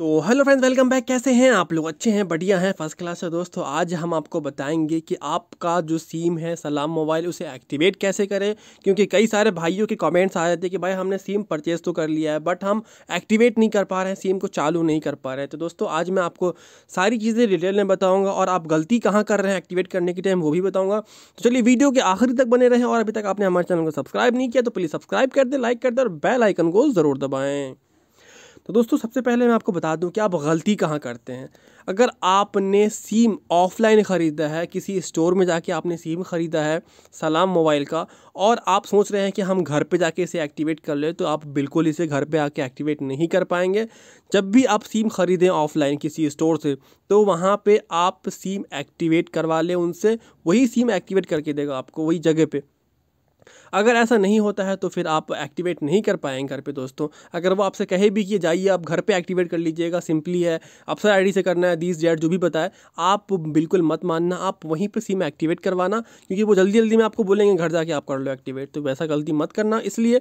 तो hello friends welcome back कैसे हैं आप लोग अच्छे हैं बढ़िया हैं फर्स्ट क्लास है दोस्तों आज हम आपको बताएंगे कि आपका जो सिम है सलाम मोबाइल उसे एक्टिवेट कैसे करें क्योंकि कई सारे भाइयों के कमेंट्स आ जाते हैं कि भाई हमने सिम परचेज़ तो कर लिया है बट हम एक्टिवेट नहीं कर पा रहे हैं सिम को चालू नहीं कर पा रहे हैं तो दोस्तों आज मैं आपको सारी चीज़ें डिटेल में बताऊँगा और आप गलती कहाँ कर रहे हैं एक्टिवेट करने की टाइम वो भी बताऊँगा तो चलिए वीडियो के आखिरी तक बने रहें और अभी तक आपने हमारे चैनल को सब्सक्राइब नहीं किया तो प्लीज़ सब्सक्राइब कर दें लाइक कर दें और बेल आइकन को ज़रूर दबाएँ तो दोस्तों सबसे पहले मैं आपको बता दूं कि आप गलती कहाँ करते हैं अगर आपने सिम ऑफलाइन ख़रीदा है किसी स्टोर में जाके आपने सिम ख़रीदा है सलाम मोबाइल का और आप सोच रहे हैं कि हम घर पे जाके इसे एक्टिवेट कर ले तो आप बिल्कुल इसे घर पे आके एक्टिवेट नहीं कर पाएंगे जब भी आप सिम ख़रीदें ऑफलाइन किसी स्टोर से तो वहाँ पर आप सिम एक्टिवेट करवा लें उनसे वही सिम एक्टिवेट करके देगा आपको वही जगह पर अगर ऐसा नहीं होता है तो फिर आप एक्टिवेट नहीं कर पाएंगे घर पे दोस्तों अगर वो आपसे कहे भी कि जाइए आप घर पे एक्टिवेट कर लीजिएगा सिंपली है अपसर आईडी से करना है दीज जेड जो भी बताए आप बिल्कुल मत मानना आप वहीं पर सिम एक्टिवेट करवाना क्योंकि वो जल्दी जल्दी में आपको बोलेंगे घर जाके आप कर लो एक्टिवेट तो वैसा गलती मत करना इसलिए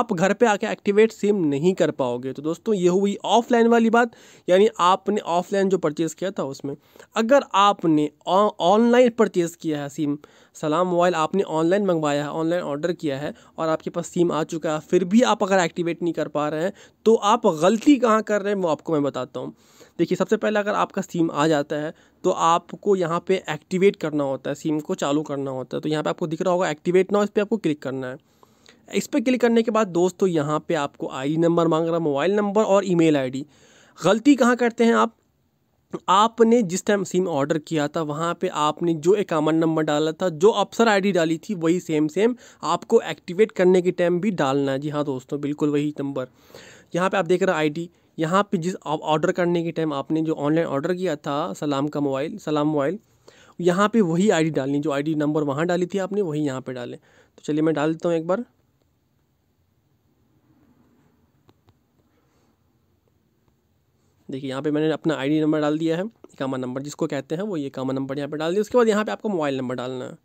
आप घर पर आके एक्टिवेट सिम नहीं कर पाओगे तो दोस्तों ये हुई ऑफलाइन वाली बात यानी आपने ऑफलाइन जो परचेज़ किया था उसमें अगर आपने ऑनलाइन परचेज़ किया है सिम सलाम मोबाइल आपने ऑनलाइन मंगवाया है ऑनलाइन ऑर्डर रजिस्टर किया है और आपके पास सिम आ चुका है फिर भी आप अगर एक्टिवेट नहीं कर पा रहे हैं तो आप गलती कहाँ कर रहे हैं वो आपको मैं बताता हूँ देखिए सबसे पहले अगर आपका सिम आ जाता है तो आपको यहाँ पे एक्टिवेट करना होता है सिम को चालू करना होता है तो यहाँ पे आपको दिख रहा होगा एक्टिवेट ना इस पर आपको क्लिक करना है इस पर क्लिक करने के बाद दोस्तों यहाँ पे आपको आईडी नंबर मांग रहा मोबाइल नंबर और ईमेल आईडी गलती कहाँ करते हैं आप आपने जिस टाइम सिम ऑर्डर किया था वहाँ पे आपने जो अकाउंट नंबर डाला था जो अफसर आईडी डाली थी वही सेम सेम आपको एक्टिवेट करने के टाइम भी डालना है जी हाँ दोस्तों बिल्कुल वही नंबर यहाँ पे आप देख रहे हो आईडी यहाँ पे जिस ऑर्डर करने के टाइम आपने जो ऑनलाइन ऑर्डर किया था सलाम का मोबाइल सलाम मोबाइल यहाँ पे वही आईडी डालनी जो आईडी नंबर वहाँ डाली थी आपने वही यहाँ पे डालें तो चलिए मैं डाल देता हूँ एक बार देखिए यहाँ पे मैंने अपना आईडी नंबर डाल दिया है इकामा नंबर जिसको कहते हैं वो ये इकामा नंबर यहाँ पे डाल दिया उसके बाद यहाँ पे आपको मोबाइल नंबर डालना है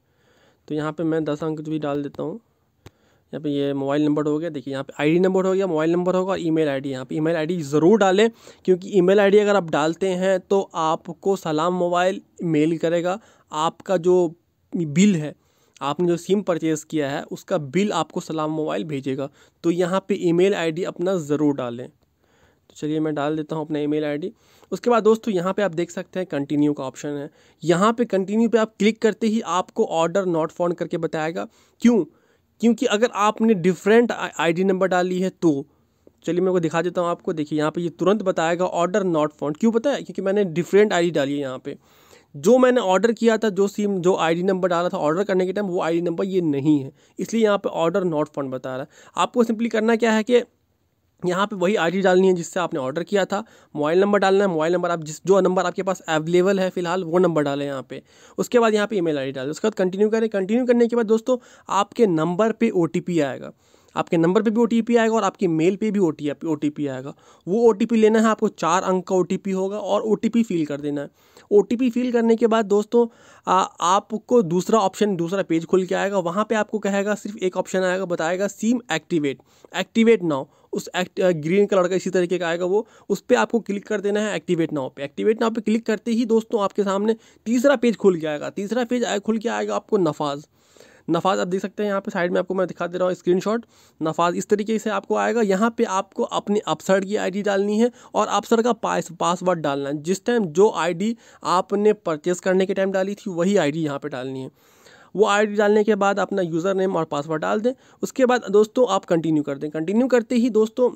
तो यहाँ पे मैं दस अंक भी डाल देता हूँ यहाँ पे ये मोबाइल नंबर हो गया देखिए यहाँ पे आईडी नंबर हो गया मोबाइल नंबर होगा और आई डी यहाँ पे ईमेल आईडी ज़रूर डालें क्योंकि ई मेल अगर आप डालते हैं तो आपको सलाम मोबाइल मेल करेगा आपका जो बिल है आपने जो सिम परचेज़ किया है उसका बिल आपको सलाम मोबाइल भेजेगा तो यहाँ पर ई मेल अपना ज़रूर डालें चलिए मैं डाल देता हूँ अपना ईमेल आईडी उसके बाद दोस्तों यहाँ पे आप देख सकते हैं कंटिन्यू का ऑप्शन है यहाँ पे कंटिन्यू पे आप क्लिक करते ही आपको ऑर्डर नॉट फाउंड करके बताएगा क्यों क्योंकि अगर आपने डिफरेंट आईडी नंबर डाली है तो चलिए मैं को दिखा देता हूँ आपको देखिए यहाँ पे ये यह तुरंत बताएगा ऑर्डर नॉट फाउंड क्यों बताया क्योंकि मैंने डिफरेंट आईडी डाली है यहाँ पे जो मैंने ऑर्डर किया था जो सिम जो आईडी नंबर डाला था ऑर्डर करने के टाइम वो आईडी नंबर ये नहीं है इसलिए यहाँ पे ऑर्डर नॉट फाउंड बता रहा है आपको सिंपली करना क्या है कि यहाँ पे वही आईडी डालनी है जिससे आपने ऑर्डर किया था मोबाइल नंबर डालना है मोबाइल नंबर आप जिस जो नंबर आपके पास अवेलेबल है फिलहाल वो नंबर डालें यहाँ पे उसके बाद यहाँ पे ईमेल आईडी डालें उसके बाद कंटिन्यू करें कंटिन्यू करने के बाद दोस्तों आपके नंबर पे ओ आएगा आपके नंबर पे भी ओ आएगा और आपकी मेल पे भी ओ टी आएगा वो ओ लेना है आपको चार अंक का ओ होगा और ओ फिल कर देना है ओ फिल करने के बाद दोस्तों आ, आपको दूसरा ऑप्शन दूसरा पेज खुल के आएगा वहाँ पे आपको कहेगा सिर्फ एक ऑप्शन आएगा बताएगा सिम एक्टिवेट एक्टिवेट नाउ उस एक्ट ग्रीन कलर का इसी तरीके का आएगा वो उस पर आपको क्लिक कर देना है एक्टिवेट नाव पे एक्टिवेट नाव पे क्लिक करते ही दोस्तों आपके सामने तीसरा पेज खुल के आएगा तीसरा पेज खुल के आएगा आपको नफाज नफाज आप देख सकते हैं यहाँ पे साइड में आपको मैं दिखा दे रहा हूँ स्क्रीनशॉट नफाज इस तरीके से आपको आएगा यहाँ पे आपको अपने अपसर की आईडी डालनी है और अपसर का पास पासवर्ड डालना है जिस टाइम जो आईडी आपने परचेस करने के टाइम डाली थी वही आईडी यहाँ पर डालनी है वो आई डालने के बाद अपना यूज़र नेम और पासवर्ड डाल दें उसके बाद दोस्तों आप कंटिन्यू कर दें कंटिन्यू करते ही दोस्तों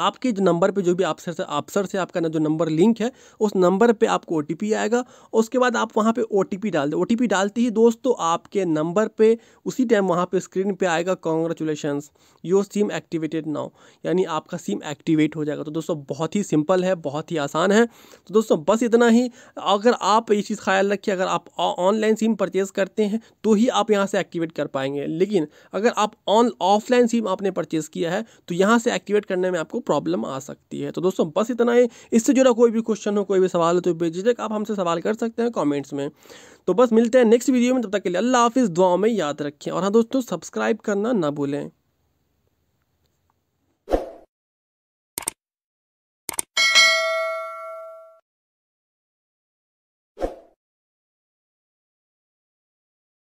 आपके जो नंबर पे जो भी आपसर से ऑप्शन से आपका जो नंबर लिंक है उस नंबर पे आपको ओ आएगा उसके बाद आप वहाँ पे ओ डाल दें ओ डालते ही दोस्तों आपके नंबर पे उसी टाइम वहाँ पे स्क्रीन पे आएगा congratulation your SIM activated now यानी आपका सिम एक्टिवेट हो जाएगा तो दोस्तों बहुत ही सिंपल है बहुत ही आसान है तो दोस्तों बस इतना ही अगर आप ये चीज़ ख्याल रखिए अगर आप ऑनलाइन सिम परचेज़ करते हैं तो ही आप यहाँ से एक्टिवेट कर पाएंगे लेकिन अगर आप ऑन ऑफलाइन सिम आपने परचेज़ किया है तो यहाँ से एक्टिवेट करने में आपको प्रॉब्लम आ सकती है तो दोस्तों बस इतना ही इससे जुड़ा कोई भी क्वेश्चन हो कोई भी सवाल हो तो बेझिझक आप हमसे सवाल कर सकते हैं कॉमेंट्स में तो बस मिलते हैं नेक्स्ट वीडियो में तब तक के लिए अल्लाह हाफिज़ दुआ में याद रखें और हाँ दोस्तों सब्सक्राइब करना ना भूलें